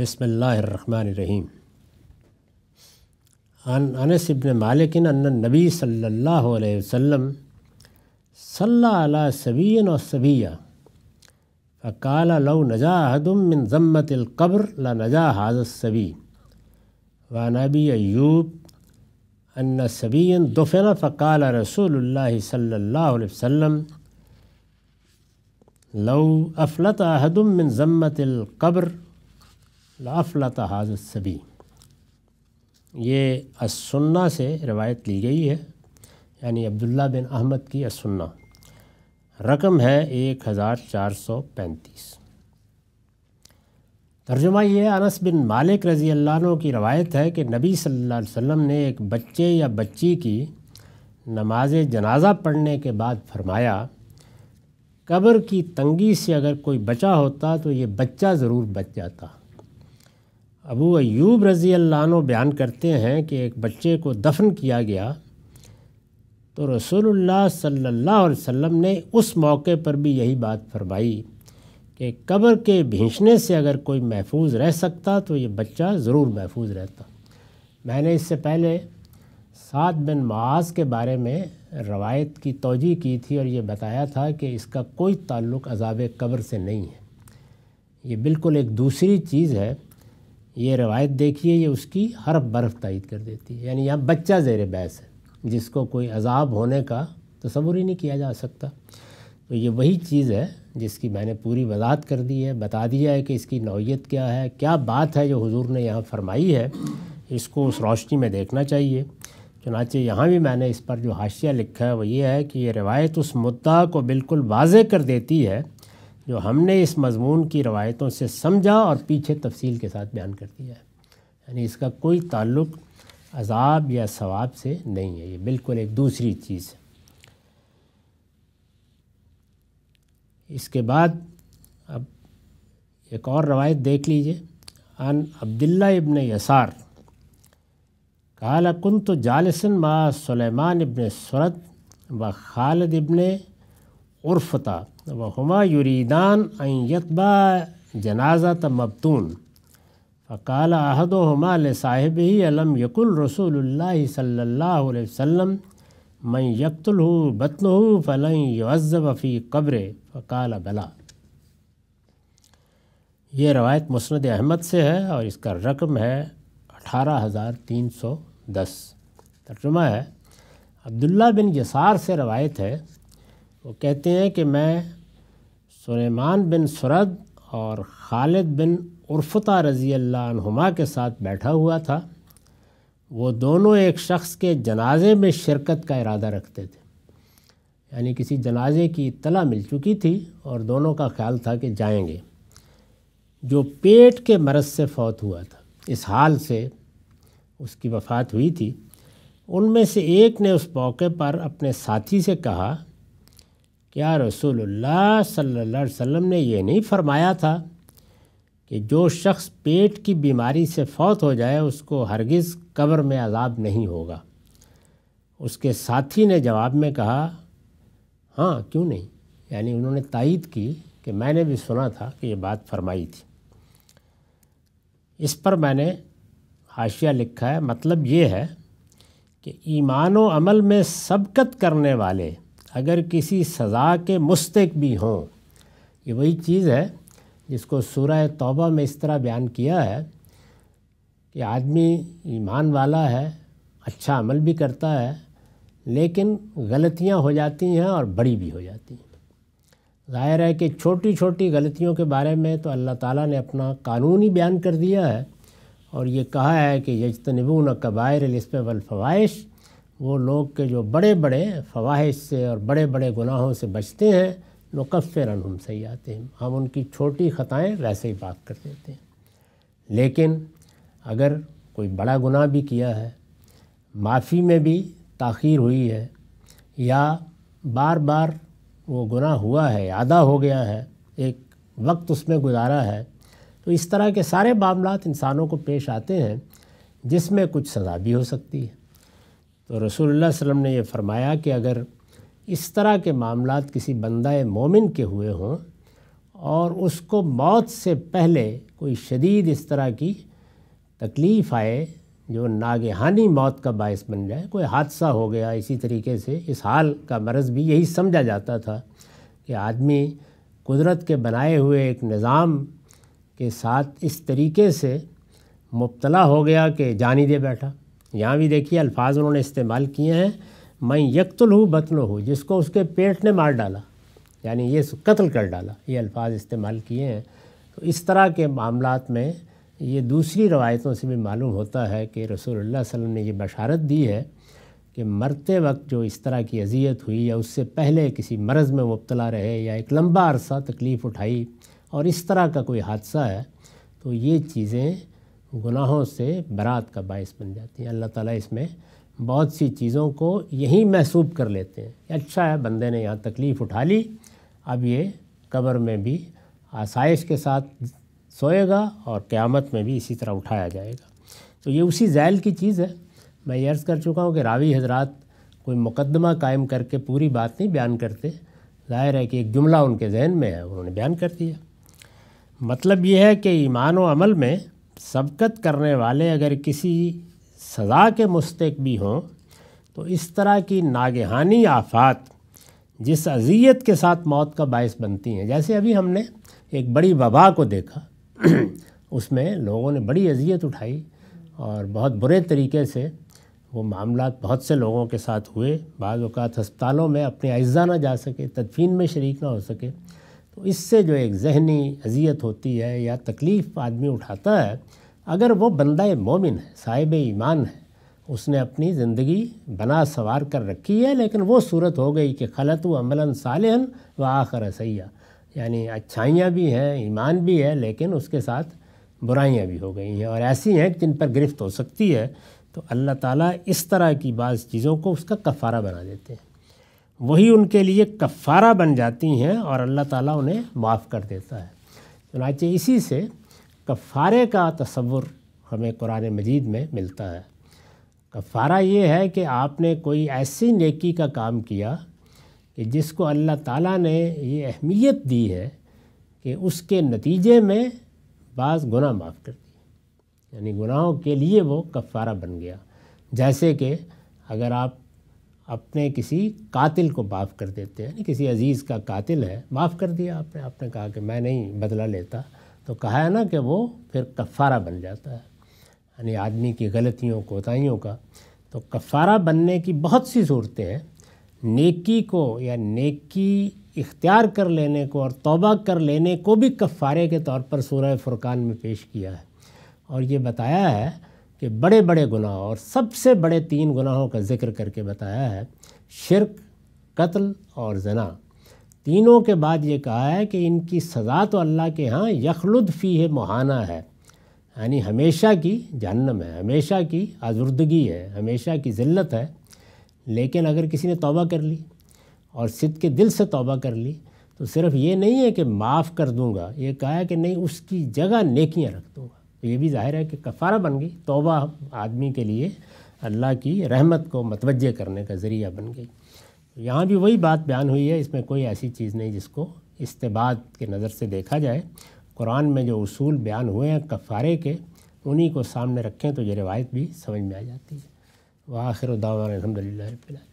بسم الله الرحمن الرحيم عن أنس بن مالك أن النبي صلى الله عليه وسلم صلى على سبي وسبية فقال لو نجا أحد من ذمة القبر لنجا هذا السبي وعن أبي أيوب أن سبي دفن فقال رسول الله صلى الله عليه وسلم لو أفلت أحد من ذمة القبر लाफलत हाज सभी ये असन्ना से रवायत ली गई है यानी अब्दुल्ला बिन अहमद की असन्ना रकम है एक हज़ार चार सौ पैंतीस तर्जुमा यह अनस बिन मालिक रज़ी अल्लाह की रवायत है कि नबी सल्लल्लाहु अलैहि वसल्लम ने एक बच्चे या बच्ची की नमाज जनाजा पढ़ने के बाद फरमाया कब्र की तंगी से अगर कोई बचा होता तो ये बच्चा ज़रूर बच जाता अबू अयूब रज़ी अल्लाह बयान करते हैं कि एक बच्चे को दफन किया गया तो रसूलुल्लाह सल्लल्लाहु अलैहि वसल्लम ने उस मौके पर भी यही बात फरमाई कि कब्र के भींचने से अगर कोई महफूज रह सकता तो ये बच्चा ज़रूर महफूज रहता मैंने इससे पहले सात बिन माज के बारे में रवायत की तोजी की थी और ये बताया था कि इसका कोई ताल्लुक़ अजाब कब्र से नहीं है ये बिल्कुल एक दूसरी चीज़ है ये रवायत देखिए ये उसकी हर बर्फ तइद कर देती है यानी यहाँ बच्चा जेर बैस है जिसको कोई अजाब होने का तस्वुर ही नहीं किया जा सकता तो ये वही चीज़ है जिसकी मैंने पूरी वजात कर दी है बता दिया है कि इसकी नौीयत क्या है क्या बात है जो हजूर ने यहाँ फरमाई है इसको उस रोशनी में देखना चाहिए चुनाचे यहाँ भी मैंने इस पर जो हाशिया लिखा है वो ये है कि ये रवायत उस मुद्दा को बिल्कुल वाज कर देती है जो हमने इस मजमून की रवायतों से समझा और पीछे तफसील के साथ बयान कर दिया है यानी इसका कोई ताल्लुक़ अजाब या सवाब से नहीं है ये बिल्कुल एक दूसरी चीज़ है इसके बाद अब एक और रवायत देख लीजिए अन अब्दुल्ला इब्न यसार काला कुन तो जालसन मा सलेमान इबन सरत व खालद इबन उर्फ़ता हुमा युरीदान यतबा जनाजा मबतून फ़काल अहद हमाल साहिब ही अलम यकुल रसूल सल्ला वसम मैं यकतुल हूँ बतन हूँ फ़लई युज़ब कब्र फ़काल बला ये रवायत मुस्ंद अहमद से है और इसका रकम है अठारह हज़ार तीन सौ दस तर्जुमा है अब्दुल्ला बिन यसार से रवायत है वो कहते हैं कि मैं सुलेमान बिन सुरद और खालिद बिन उर्फता रज़ी अल्लाहुमा के साथ बैठा हुआ था वो दोनों एक शख्स के जनाजे में शिरकत का इरादा रखते थे यानी किसी जनाजे की इतला मिल चुकी थी और दोनों का ख्याल था कि जाएंगे जो पेट के मरज़ से फौत हुआ था इस हाल से उसकी वफ़ात हुई थी उनमें से एक ने उस मौके पर अपने साथी से कहा क्या रसूलुल्लाह सल्लल्लाहु अलैहि ने यह नहीं फरमाया था कि जो शख्स पेट की बीमारी से फौत हो जाए उसको हरगिज़ कब्र में अजाब नहीं होगा उसके साथी ने जवाब में कहा हाँ क्यों नहीं यानी उन्होंने तइद की कि मैंने भी सुना था कि ये बात फरमाई थी इस पर मैंने हाशिया लिखा है मतलब ये है कि ईमान अमल में सबकत करने वाले अगर किसी सज़ा के मुस्तक भी हों ये वही चीज़ है जिसको सूरह तौबा में इस तरह बयान किया है कि आदमी ईमान वाला है अच्छा अमल भी करता है लेकिन गलतियां हो जाती हैं और बड़ी भी हो जाती हैं ज़ाहिर है कि छोटी छोटी गलतियों के बारे में तो अल्लाह ताला ने अपना कानून ही बयान कर दिया है और ये कहा है कि यजतनबून कबायर इसम वलफवाइश वो लोग के जो बड़े बड़े फवाहिश से और बड़े बड़े गुनाहों से बचते हैं नुकफ़र हम सही आते हैं हम उनकी छोटी ख़ताएँ वैसे ही बात कर देते हैं लेकिन अगर कोई बड़ा गुनाह भी किया है माफ़ी में भी तखीर हुई है या बार बार वो गुनाह हुआ है आदा हो गया है एक वक्त उसमें गुजारा है तो इस तरह के सारे मामला इंसानों को पेश आते हैं जिसमें कुछ सज़ा भी हो सकती है तो रसूलुल्लाह वसलम ने यह फ़रमाया कि अगर इस तरह के मामला किसी बंदा मोमिन के हुए हों और उसको मौत से पहले कोई शदीद इस तरह की तकलीफ़ आए जो नागहानी मौत का बायस बन जाए कोई हादसा हो गया इसी तरीके से इस हाल का मरज़ भी यही समझा जाता था कि आदमी कुदरत के बनाए हुए एक निज़ाम के साथ इस तरीके से मुबला हो गया कि जान ही दे बैठा यहाँ भी देखिए अल्फाज उन्होंने इस्तेमाल किए हैं मैं यकतुल हूँ बतन हूँ जिसको उसके पेट ने मार डाला यानी ये कत्ल कर डाला ये अल्फाज इस्तेमाल किए हैं तो इस तरह के मामला में ये दूसरी रवायतों से भी मालूम होता है कि रसूलुल्लाह वसल्लम ने यह बशारत दी है कि मरते वक्त जो इस तरह की अजियत हुई या उससे पहले किसी मर्ज़ में मुबतला रहे या एक लंबा अरसा तकलीफ़ उठाई और इस तरह का कोई हादसा है तो ये चीज़ें गुनाहों से बरात का बायस बन जाती हैं अल्लाह ताला इसमें बहुत सी चीज़ों को यहीं महसूब कर लेते हैं अच्छा है बंदे ने यहाँ तकलीफ़ उठा ली अब ये कब्र में भी आसाइश के साथ सोएगा और क़्यामत में भी इसी तरह उठाया जाएगा तो ये उसी जैल की चीज़ है मैं ये अर्ज़ कर चुका हूँ कि रावी हजरात कोई मुकदमा कायम करके पूरी बात नहीं बयान करते ज़ाहिर है कि एक जुमला उनके जहन में है उन्होंने बयान कर दिया मतलब ये है कि ईमान व अमल में सबकत करने वाले अगर किसी सज़ा के मुस्तक भी हों तो इस तरह की नागहानी आफात जिस अजियत के साथ मौत का बायस बनती हैं जैसे अभी हमने एक बड़ी वबा को देखा उसमें लोगों ने बड़ी अजियत उठाई और बहुत बुरे तरीके से वो मामला बहुत से लोगों के साथ हुए बाज़ अवत अस्पतालों में अपने अज्जा ना जा सके तदफीन में शरीक ना हो सके तो इससे जो एक जहनी अजियत होती है या तकलीफ़ आदमी उठाता है अगर वो बंदा मोमिन है साहिब ईमान है उसने अपनी ज़िंदगी बना सवार कर रखी है लेकिन वो सूरत हो गई कि खलत अमलन सालहन व आखर सैया यानी अच्छाइयाँ भी हैं ईमान भी है लेकिन उसके साथ बुराइयाँ भी हो गई हैं और ऐसी हैं जिन पर गिरफ्त हो सकती है तो अल्लाह ताला इस तरह की बाज़ चीज़ों को उसका कफ़ारा बना देते हैं वही उनके लिए कफ़ारा बन जाती हैं और अल्लाह ताला उन्हें माफ़ कर देता है चुनाचे इसी से कफ़ारे का तस्वुर हमें कुरान मजीद में मिलता है कफ़ारा ये है कि आपने कोई ऐसी नेकी का काम किया कि जिसको अल्लाह ताला ने ये अहमियत दी है कि उसके नतीजे में बाज़ गुना माफ़ कर दिए यानी गुनाहों के लिए वो कफ़ारा बन गया जैसे कि अगर आप अपने किसी कातिल को माफ़ कर देते हैं किसी अज़ीज़ का कातिल है माफ़ कर दिया आपने आपने कहा कि मैं नहीं बदला लेता तो कहा है ना कि वो फिर कफ़ारा बन जाता है यानी आदमी की गलतियों कोताहीियों का तो कफ़ारा बनने की बहुत सी सूरतें हैं नेकी को या नेकी इख्तियार कर लेने को और तौबा कर लेने को भी कफ़ारे के तौर पर सूर्य फ़ुरक़ान में पेश किया है और ये बताया है के बड़े बड़े गुनाह और सबसे बड़े तीन गुनाहों का जिक्र करके बताया है शिरक कत्ल और जना तीनों के बाद ये कहा है कि इनकी सज़ा तो अल्लाह के यहाँ यखलुद फ़ी है मुहाना है यानी हमेशा की जहन्नम है हमेशा की आजुर्दगी है हमेशा की ज़िल्लत है लेकिन अगर किसी ने तौबा कर ली और सिद के दिल से तौबा कर ली तो सिर्फ़ ये नहीं है कि माफ़ कर दूंगा ये कहा है कि नहीं उसकी जगह नेकियाँ रख दूंगा तो ये भी जाहिर है कि कफ़ारा बन गई तोबा आदमी के लिए अल्लाह की रहमत को मतवज़ करने का ज़रिया बन गई यहाँ भी वही बात बयान हुई है इसमें कोई ऐसी चीज़ नहीं जिसको इस्तेबाद के नज़र से देखा जाए कुरान में जो उसूल बयान हुए हैं कफ़ारे के उन्हीं को सामने रखें तो ये रिवायत भी समझ में आ जाती है वह आखिर दावा अलहमदिल्ला